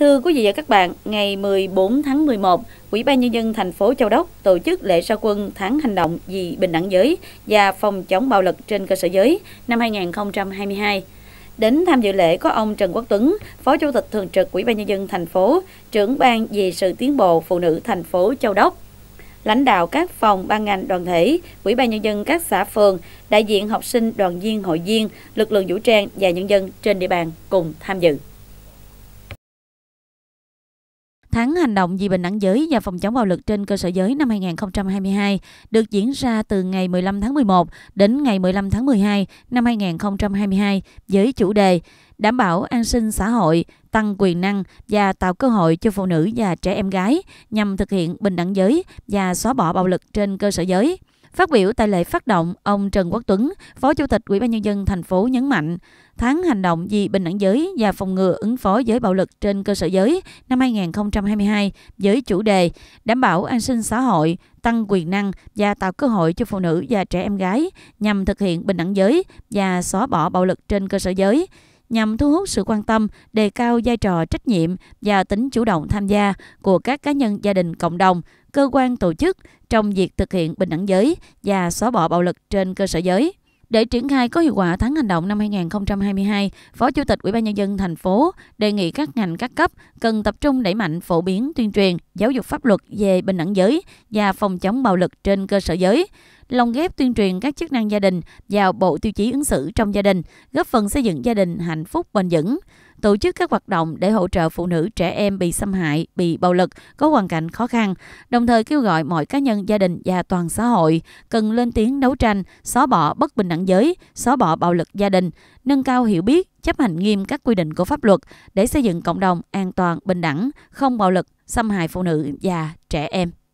Thưa quý vị và các bạn, ngày 14 tháng 11, Ủy ban Nhân dân thành phố Châu Đốc tổ chức lễ ra quân tháng hành động vì bình đẳng giới và phòng chống bạo lực trên cơ sở giới năm 2022. Đến tham dự lễ có ông Trần Quốc Tuấn, Phó Chủ tịch Thường trực Ủy ban Nhân dân thành phố, trưởng ban về sự tiến bộ phụ nữ thành phố Châu Đốc, lãnh đạo các phòng ban ngành đoàn thể, Ủy ban nhân dân các xã phường, đại diện học sinh, đoàn viên, hội viên, lực lượng vũ trang và nhân dân trên địa bàn cùng tham dự. Tháng hành động vì bình đẳng giới và phòng chống bạo lực trên cơ sở giới năm 2022 được diễn ra từ ngày 15 tháng 11 đến ngày 15 tháng 12 năm 2022 với chủ đề đảm bảo an sinh xã hội, tăng quyền năng và tạo cơ hội cho phụ nữ và trẻ em gái nhằm thực hiện bình đẳng giới và xóa bỏ bạo lực trên cơ sở giới. Phát biểu tại lễ phát động, ông Trần Quốc Tuấn, Phó Chủ tịch Ủy ban nhân dân thành phố nhấn mạnh, tháng hành động vì bình đẳng giới và phòng ngừa ứng phó với bạo lực trên cơ sở giới năm 2022 với chủ đề đảm bảo an sinh xã hội, tăng quyền năng và tạo cơ hội cho phụ nữ và trẻ em gái nhằm thực hiện bình đẳng giới và xóa bỏ bạo lực trên cơ sở giới nhằm thu hút sự quan tâm, đề cao vai trò trách nhiệm và tính chủ động tham gia của các cá nhân, gia đình, cộng đồng, cơ quan, tổ chức trong việc thực hiện bình đẳng giới và xóa bỏ bạo lực trên cơ sở giới. Để triển khai có hiệu quả tháng hành động năm 2022, Phó Chủ tịch Ủy ban nhân dân thành phố đề nghị các ngành các cấp cần tập trung đẩy mạnh phổ biến tuyên truyền, giáo dục pháp luật về bình đẳng giới và phòng chống bạo lực trên cơ sở giới, lồng ghép tuyên truyền các chức năng gia đình vào bộ tiêu chí ứng xử trong gia đình, góp phần xây dựng gia đình hạnh phúc bền vững, tổ chức các hoạt động để hỗ trợ phụ nữ trẻ em bị xâm hại, bị bạo lực, có hoàn cảnh khó khăn, đồng thời kêu gọi mọi cá nhân, gia đình và toàn xã hội cần lên tiếng đấu tranh, xóa bỏ bất bình đẳng giới, xóa bỏ bạo lực gia đình, nâng cao hiểu biết, chấp hành nghiêm các quy định của pháp luật để xây dựng cộng đồng an toàn, bình đẳng, không bạo lực, xâm hại phụ nữ và trẻ em.